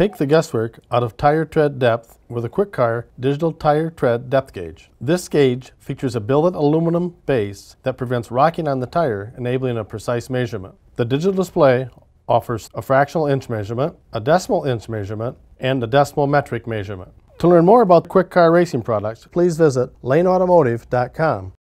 Take the guesswork out of tire tread depth with a QuickCar digital tire tread depth gauge. This gauge features a billet aluminum base that prevents rocking on the tire, enabling a precise measurement. The digital display offers a fractional inch measurement, a decimal inch measurement, and a decimal metric measurement. To learn more about QuickCar racing products, please visit laneautomotive.com.